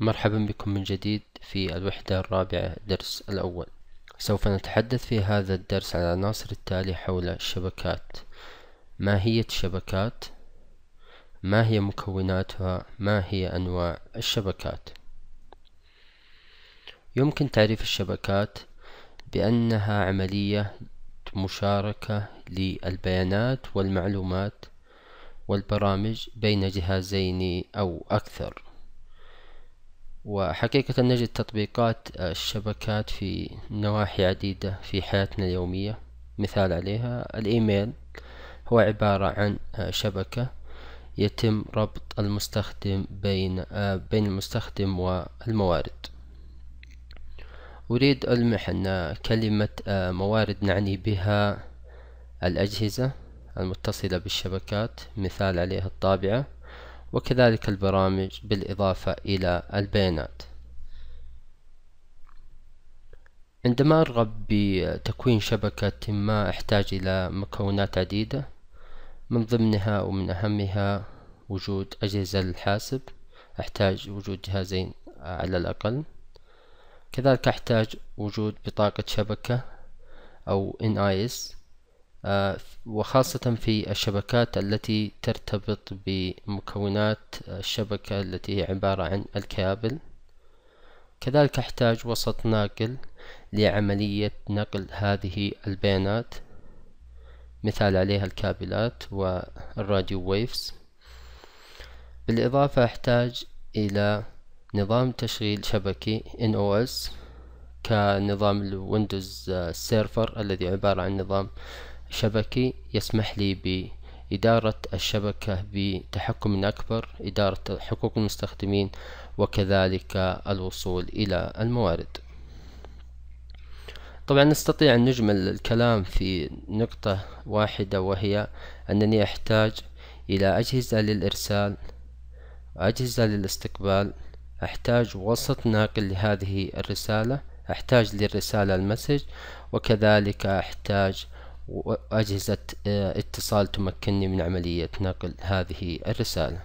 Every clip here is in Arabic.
مرحبا بكم من جديد في الوحدة الرابعة درس الأول سوف نتحدث في هذا الدرس عن العناصر التالية حول الشبكات ما هي الشبكات ما هي مكوناتها ما هي أنواع الشبكات يمكن تعريف الشبكات بأنها عملية مشاركة للبيانات والمعلومات والبرامج بين جهازين أو أكثر وحقيقة نجد تطبيقات الشبكات في نواحي عديدة في حياتنا اليومية مثال عليها الإيميل هو عبارة عن شبكة يتم ربط المستخدم بين بين المستخدم والموارد أريد ألمح أن كلمة موارد نعني بها الأجهزة المتصلة بالشبكات مثال عليها الطابعة وكذلك البرامج بالإضافة إلى البيانات عندما أرغب بتكوين شبكة ما أحتاج إلى مكونات عديدة من ضمنها ومن أهمها وجود أجهزة للحاسب أحتاج وجود جهازين على الأقل كذلك أحتاج وجود بطاقة شبكة أو NIS آه، وخاصة في الشبكات التي ترتبط بمكونات الشبكة التي هي عبارة عن الكابل كذلك أحتاج وسط ناقل لعملية نقل هذه البيانات مثال عليها الكابلات والراديو ويفز بالإضافة أحتاج إلى نظام تشغيل شبكي NOS كنظام الويندوز سيرفر الذي عبارة عن نظام شبكي يسمح لي بإدارة الشبكة بتحكم أكبر إدارة حقوق المستخدمين وكذلك الوصول إلى الموارد طبعا نستطيع أن نجمل الكلام في نقطة واحدة وهي أنني أحتاج إلى أجهزة للإرسال أجهزة للاستقبال أحتاج وسط ناقل لهذه الرسالة أحتاج للرسالة المسج وكذلك أحتاج وأجهزة آه، اتصال تمكنني من عملية نقل هذه الرسالة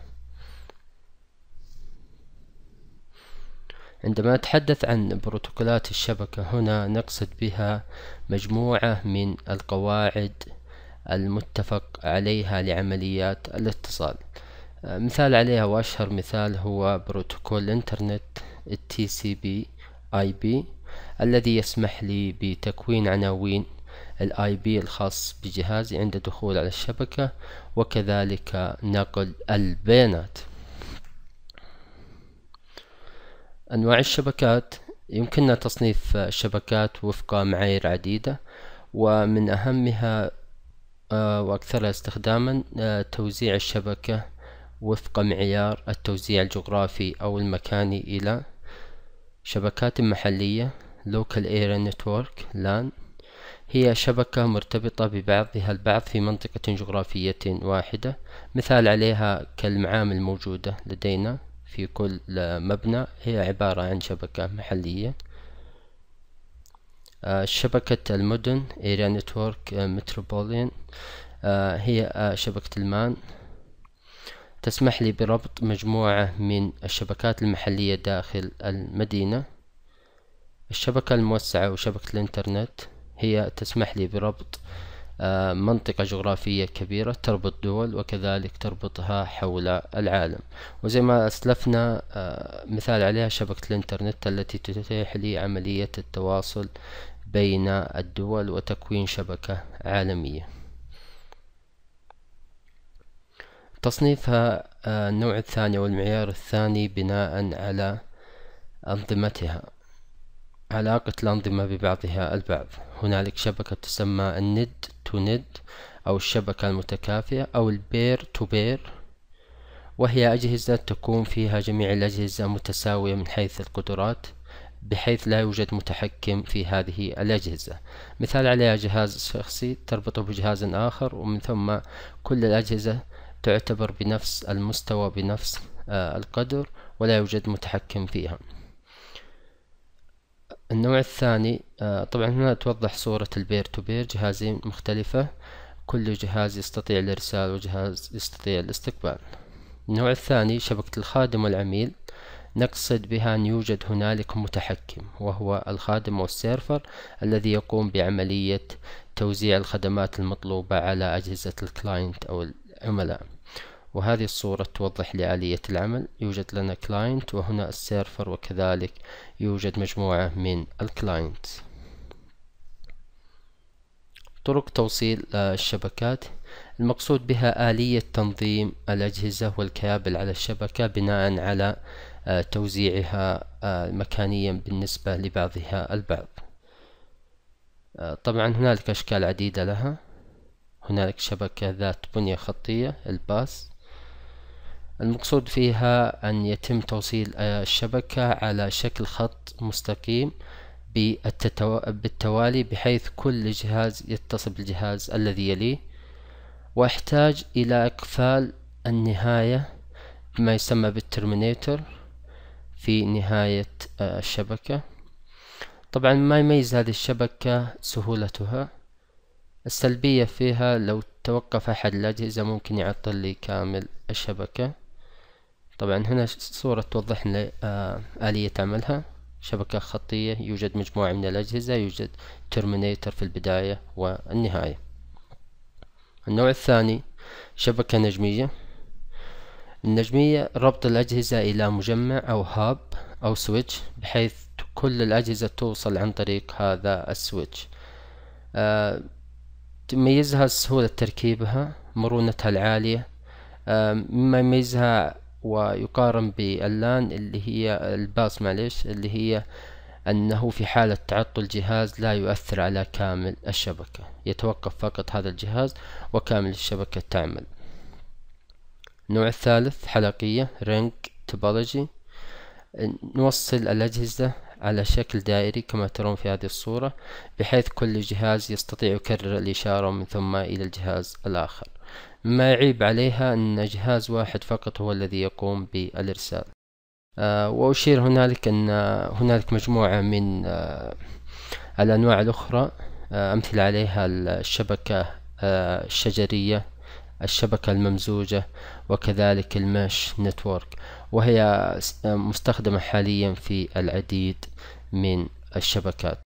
عندما أتحدث عن بروتوكولات الشبكة هنا نقصد بها مجموعة من القواعد المتفق عليها لعمليات الاتصال آه، مثال عليها وأشهر مثال هو بروتوكول الإنترنت TCP سي بي آي بي الذي يسمح لي بتكوين عناوين الاي بي الخاص بجهازي عند دخول على الشبكة وكذلك نقل البيانات أنواع الشبكات يمكننا تصنيف الشبكات وفق معايير عديدة ومن أهمها آه، وأكثرها استخداما آه، توزيع الشبكة وفق معيار التوزيع الجغرافي أو المكاني إلى شبكات محلية Local Area Network LAN هي شبكة مرتبطة ببعضها البعض في منطقة جغرافية واحدة مثال عليها كالمعامل الموجودة لدينا في كل مبنى هي عبارة عن شبكة محلية آه، شبكة المدن area network آه، metropolitan آه، هي شبكة المان تسمح لي بربط مجموعة من الشبكات المحلية داخل المدينة الشبكة الموسعة وشبكة الإنترنت هي تسمح لي بربط آه، منطقة جغرافية كبيرة تربط دول وكذلك تربطها حول العالم وزي ما أسلفنا آه، مثال عليها شبكة الإنترنت التي تتيح لي عملية التواصل بين الدول وتكوين شبكة عالمية تصنيفها آه، النوع الثاني والمعيار الثاني بناء على أنظمتها علاقة الأنظمة ببعضها البعض هنالك شبكة تسمى الند تو ند أو الشبكة المتكافئة أو البير تو بير وهي أجهزة تكون فيها جميع الأجهزة متساوية من حيث القدرات بحيث لا يوجد متحكم في هذه الأجهزة مثال عليها جهاز شخصي تربطه بجهاز آخر ومن ثم كل الأجهزة تعتبر بنفس المستوى بنفس آه، القدر ولا يوجد متحكم فيها النوع الثاني آه، طبعا هنا توضح صورة البير تو بير جهازين مختلفة كل جهاز يستطيع الإرسال وجهاز يستطيع الاستقبال النوع الثاني شبكة الخادم والعميل نقصد بها أن يوجد هنالك متحكم وهو الخادم أو السيرفر الذي يقوم بعملية توزيع الخدمات المطلوبة على أجهزة الكلاينت أو العملاء وهذه الصورة توضح لآلية العمل يوجد لنا كلاينت وهنا السيرفر وكذلك يوجد مجموعة من الكلاينت طرق توصيل آه، الشبكات المقصود بها آلية تنظيم الأجهزة والكابل على الشبكة بناء على آه، توزيعها آه، مكانيا بالنسبة لبعضها البعض طبعا هنالك أشكال عديدة لها هنالك شبكة ذات بنية خطية الباس المقصود فيها أن يتم توصيل آه، الشبكة على شكل خط مستقيم بالتوالي بحيث كل جهاز يتصل بالجهاز الذي يليه واحتاج إلى إقفال النهاية ما يسمى بالترمينيتر في نهاية آه، الشبكة طبعا ما يميز هذه الشبكة سهولتها السلبية فيها لو توقف أحد الأجهزة ممكن يعطل لي كامل الشبكة طبعا هنا صورة توضح لنا آه، آلية عملها شبكة خطية يوجد مجموعة من الأجهزة يوجد ترمينيتر في البداية والنهاية النوع الثاني شبكة نجمية النجمية ربط الأجهزة إلى مجمع أو هاب أو سويتش بحيث كل الأجهزة توصل عن طريق هذا السويتش آه تميزها سهولة تركيبها مرونتها العالية آه مما يميزها ويقارن باللان اللي هي الباس معليش اللي هي أنه في حالة تعطل الجهاز لا يؤثر على كامل الشبكة يتوقف فقط هذا الجهاز وكامل الشبكة تعمل النوع الثالث حلقية رينج توبولوجي نوصل الأجهزة على شكل دائري كما ترون في هذه الصورة بحيث كل جهاز يستطيع يكرر الإشارة من ثم إلى الجهاز الآخر ما يعيب عليها أن جهاز واحد فقط هو الذي يقوم بالإرسال آه، وأشير هنالك أن هنالك مجموعة من آه، الأنواع الأخرى آه، أمثل عليها الشبكة الشجرية الشبكة الممزوجة وكذلك المش نتورك وهي مستخدمة حاليا في العديد من الشبكات